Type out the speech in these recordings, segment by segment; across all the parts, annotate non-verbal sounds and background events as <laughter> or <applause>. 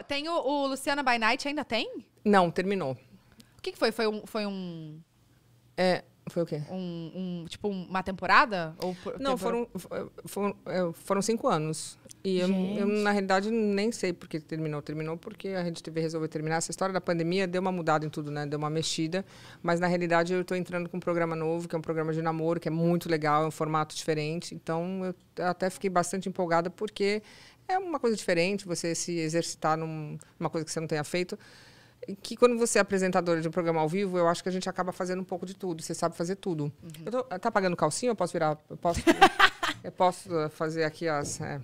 Tem o, o Luciana by Night, ainda tem? Não, terminou. O que, que foi? Foi um. Foi um... É, foi o quê? Um, um tipo, uma temporada? Ou não, Foram, foram, é, foram cinco anos. E eu, eu, na realidade, nem sei por que terminou. Terminou porque a Rede TV resolveu terminar. Essa história da pandemia deu uma mudada em tudo, né? Deu uma mexida. Mas, na realidade, eu estou entrando com um programa novo, que é um programa de namoro, que é muito legal, é um formato diferente. Então, eu até fiquei bastante empolgada porque é uma coisa diferente você se exercitar num, numa coisa que você não tenha feito que quando você é apresentadora de um programa ao vivo, eu acho que a gente acaba fazendo um pouco de tudo. Você sabe fazer tudo. Uhum. Tô, tá pagando calcinha? Eu posso virar. Eu posso, <laughs> eu posso eh, fazer aqui as. É.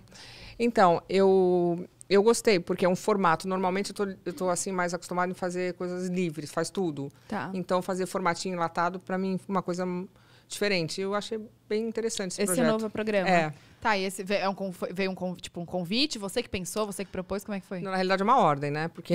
Então, eu. Eu gostei, porque é um formato. Normalmente eu tô, eu tô assim mais acostumada em fazer coisas livres, faz tudo. Tá. Então fazer formatinho enlatado para mim uma coisa diferente. Eu achei bem interessante esse, esse projeto. Esse novo programa. É. Tá, e esse veio, é um, veio um, tipo, um convite? Você que pensou, você que propôs, como é que foi? na realidade é uma ordem, né? Porque.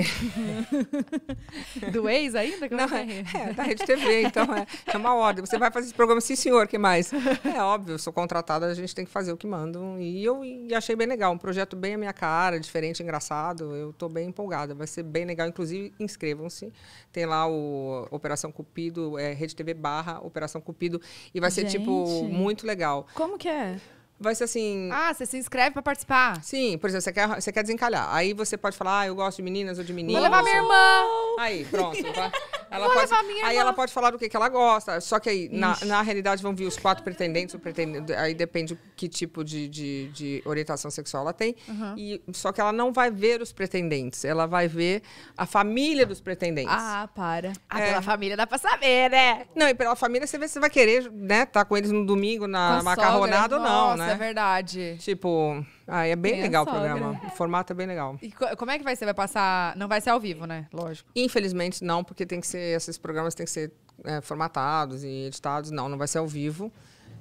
<laughs> Do ex ainda? Como não, é, é, da é, Rede tá, é TV, então é, é, uma ordem. Você vai fazer esse programa, sim, senhor, que mais? É óbvio, sou contratada, a gente tem que fazer o que mandam. E eu e achei bem legal, um projeto bem a minha cara, diferente, engraçado. Eu tô bem empolgada, vai ser bem legal. Inclusive, inscrevam-se. Tem lá o Operação Cupido, é Rede TV barra Operação Cupido. E vai gente. ser, tipo, muito legal. Como que é? vai ser assim. Ah, você se inscreve para participar. Sim, por exemplo, você quer, você quer desencalhar. Aí você pode falar, ah, eu gosto de meninas ou de meninos. Vou levar minha irmã. Aí, pronto. vai. <laughs> Ela pode, aí ela pode falar do que, que ela gosta. Só que aí, na, na, realidade, vão vir os quatro pretendentes, o pretendente, aí depende que tipo de, de, de orientação sexual ela tem. Uhum. E, só que ela não vai ver os pretendentes, ela vai ver a família dos pretendentes. Ah, para. é. Pela família dá pra saber, né? Não, e pela família você vê se você vai querer, né, tá com eles no domingo na com macarronada sogra. ou não, Nossa, né? é verdade. Tipo. Ah, é bem legal o programa. O formato é bem legal. E co como é que vai ser? Vai passar. Não vai ser ao vivo, né? Lógico. Infelizmente, não, porque tem que ser. Esses programas têm que ser é, formatados e editados. Não, não vai ser ao vivo.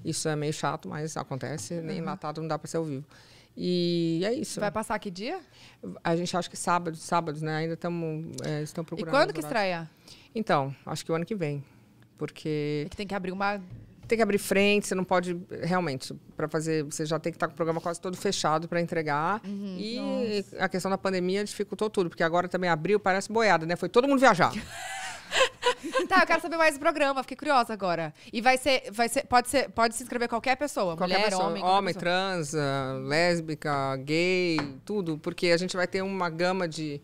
Isso é meio chato, mas acontece. Uhum. Nem matado não dá para ser ao vivo. E é isso. Vai passar que dia? A gente acha que sábado, sábados, né? Ainda tamo, é, estão procurando. E quando que horários. estreia? Então, acho que o ano que vem. Porque. É que tem que abrir uma tem que abrir frente, você não pode realmente para fazer, você já tem que estar tá com o programa quase todo fechado para entregar. Uhum, e nossa. a questão da pandemia dificultou tudo, porque agora também abriu, parece boiada, né? Foi todo mundo viajar. <laughs> tá, eu quero saber mais do programa, fiquei curiosa agora. E vai ser, vai ser, pode ser, pode se inscrever qualquer pessoa, qualquer mulher, pessoa, homem, homem, trans, lésbica, gay, tudo, porque a gente vai ter uma gama de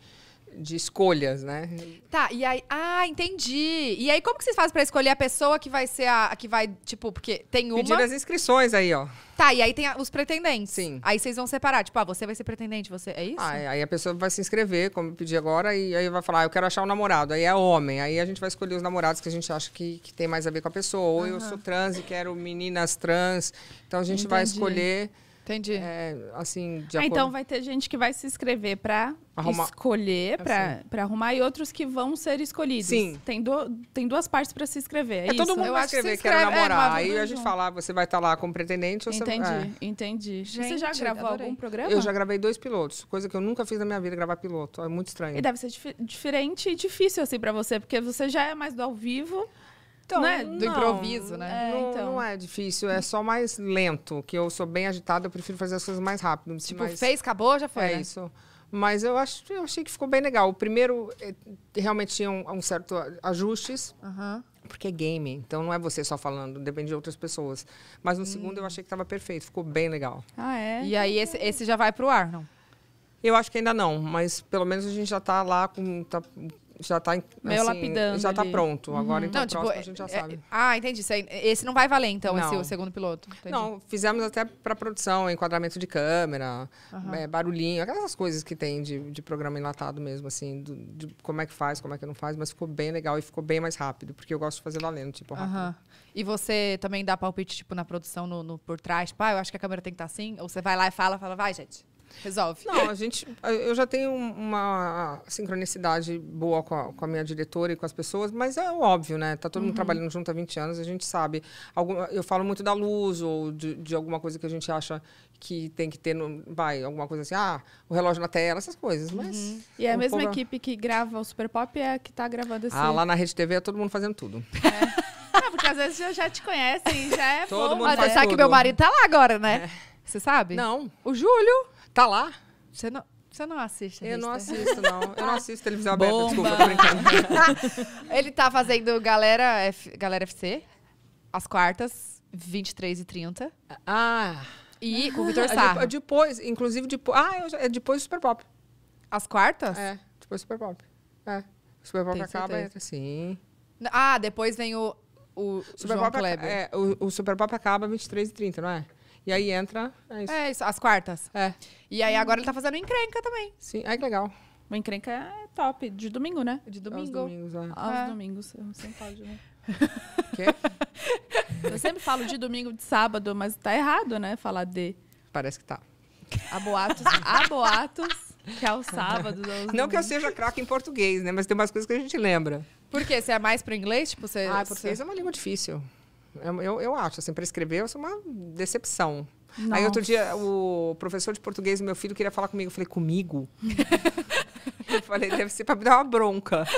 de escolhas, né? Tá, e aí. Ah, entendi. E aí, como que vocês fazem pra escolher a pessoa que vai ser a. a que vai, tipo, porque tem uma. Pedir as inscrições aí, ó. Tá, e aí tem a, os pretendentes. Sim. Aí vocês vão separar, tipo, ah, você vai ser pretendente, você. É isso? Ah, aí a pessoa vai se inscrever, como eu pedi agora, e aí vai falar, ah, eu quero achar um namorado. Aí é homem. Aí a gente vai escolher os namorados que a gente acha que, que tem mais a ver com a pessoa. Ou uhum. eu sou trans e quero meninas trans. Então a gente entendi. vai escolher. Entendi. É, assim, ah, então vai ter gente que vai se inscrever para escolher, assim. para arrumar, e outros que vão ser escolhidos. Sim. Tem, do, tem duas partes para se inscrever. É, é todo mundo eu vai escrever, que quero é, namorar. É, aí a gente fala, você vai estar tá lá como pretendente. Ou é. entendi, você... é. entendi. Gente, você já gravou adorei. algum programa? Eu já gravei dois pilotos, coisa que eu nunca fiz na minha vida, gravar piloto. É muito estranho. E deve ser dif diferente e difícil, assim, para você, porque você já é mais do ao vivo. Então, né? Do não, improviso, né? É, não, então. não, é difícil, é só mais lento, que eu sou bem agitada, eu prefiro fazer as coisas mais rápido. Tipo, mais... fez, acabou, já foi. É né? isso. Mas eu, acho, eu achei que ficou bem legal. O primeiro eh, realmente tinha um, um certo ajustes. Porque é game, então não é você só falando, depende de outras pessoas. Mas no hum. segundo eu hum. achei que estava perfeito, ficou bem legal. Ah, é? E aí esse, esse já vai para o ar, não? Eu acho que ainda não, mas pelo menos a gente já está lá com. Tá já tá. Assim, lapidando. Já tá ali. pronto. Agora, uhum. então, não, tipo, próximo, a gente já é, sabe. É, ah, entendi. Esse não vai valer, então, não. esse o segundo piloto. Entendi. Não, fizemos até para produção, enquadramento de câmera, uhum. é, barulhinho, aquelas coisas que tem de, de programa enlatado mesmo, assim, do, de como é que faz, como é que não faz, mas ficou bem legal e ficou bem mais rápido, porque eu gosto de fazer valendo tipo, rápido. Uhum. E você também dá palpite, tipo, na produção, no, no por trás, tipo, ah, eu acho que a câmera tem que estar tá assim? Ou você vai lá e fala, fala, vai, gente. Resolve. Não, a gente. Eu já tenho uma sincronicidade boa com a, com a minha diretora e com as pessoas, mas é óbvio, né? Tá todo mundo uhum. trabalhando junto há 20 anos, a gente sabe. Algum, eu falo muito da luz ou de, de alguma coisa que a gente acha que tem que ter, no, vai, alguma coisa assim, ah, o relógio na tela, essas coisas, mas... Uhum. E é, é a mesma equipe que grava o Super Pop é a que está gravando esse... Ah, lá na Rede TV é todo mundo fazendo tudo. É. Não, porque às vezes já, já te conhecem, já é todo bom. Mundo Olha, faz tudo. que meu marido tá lá agora, né? É. Você sabe? Não. O Júlio... Tá lá? Você não. Você não assiste Eu não assisto, não. Eu não <laughs> ah. assisto televisão aberta, Bomba. desculpa, tô brincando. <laughs> Ele tá fazendo Galera, F... Galera FC, às quartas, 23h30. Ah. E ah, com o Vitor é Sá. É depois, inclusive, depois... Ah, já, é depois do Super Pop. Às quartas? É, depois do Super Pop. É. O Super Pop Tem acaba, entra, sim. Ah, depois vem o, o Super João Pop, É, o, o Super Pop acaba 23h30, não é? E aí entra. É isso. É isso, as quartas. É. E aí agora ele tá fazendo encrenca também. Sim, ai que legal. Uma encrenca é top, de domingo, né? De domingo. Aos domingos, é. Aos é. domingos, né? <laughs> Quê? Eu sempre falo de domingo, de sábado, mas tá errado, né? Falar de. Parece que tá. Há boatos, há boatos que é o sábado. Não domingos. que eu seja craque em português, né? Mas tem umas coisas que a gente lembra. Por quê? Você é mais pro inglês? Tipo, você, ah, português você... é uma língua difícil. Eu, eu, acho, assim, para escrever, eu sou uma decepção. Nossa. Aí outro dia, o professor de português do meu filho queria falar comigo. Eu falei, comigo? <laughs> eu falei, deve ser para me dar uma bronca.